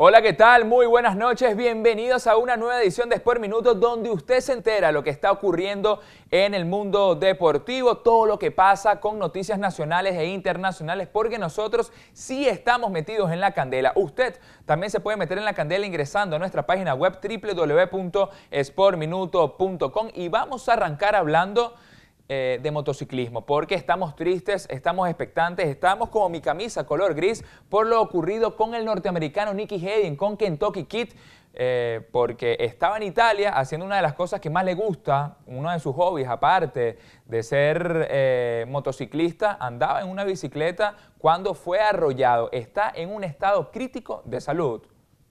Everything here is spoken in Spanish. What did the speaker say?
Hola, ¿qué tal? Muy buenas noches. Bienvenidos a una nueva edición de Sport Minuto donde usted se entera lo que está ocurriendo en el mundo deportivo, todo lo que pasa con noticias nacionales e internacionales, porque nosotros sí estamos metidos en la candela. Usted también se puede meter en la candela ingresando a nuestra página web www.sportminuto.com y vamos a arrancar hablando eh, de motociclismo, porque estamos tristes, estamos expectantes, estamos como mi camisa color gris por lo ocurrido con el norteamericano Nicky Hayden, con Kentucky Kid, eh, porque estaba en Italia haciendo una de las cosas que más le gusta, uno de sus hobbies, aparte de ser eh, motociclista, andaba en una bicicleta cuando fue arrollado. Está en un estado crítico de salud.